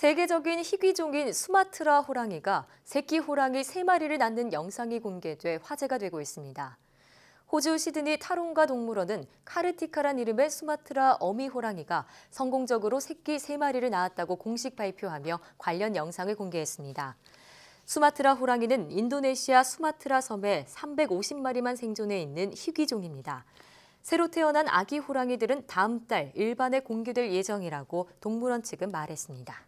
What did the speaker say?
세계적인 희귀종인 수마트라 호랑이가 새끼 호랑이 3마리를 낳는 영상이 공개돼 화제가 되고 있습니다. 호주 시드니 타롱가 동물원은 카르티카란 이름의 수마트라 어미 호랑이가 성공적으로 새끼 3마리를 낳았다고 공식 발표하며 관련 영상을 공개했습니다. 수마트라 호랑이는 인도네시아 수마트라 섬에 350마리만 생존해 있는 희귀종입니다. 새로 태어난 아기 호랑이들은 다음 달 일반에 공개될 예정이라고 동물원 측은 말했습니다.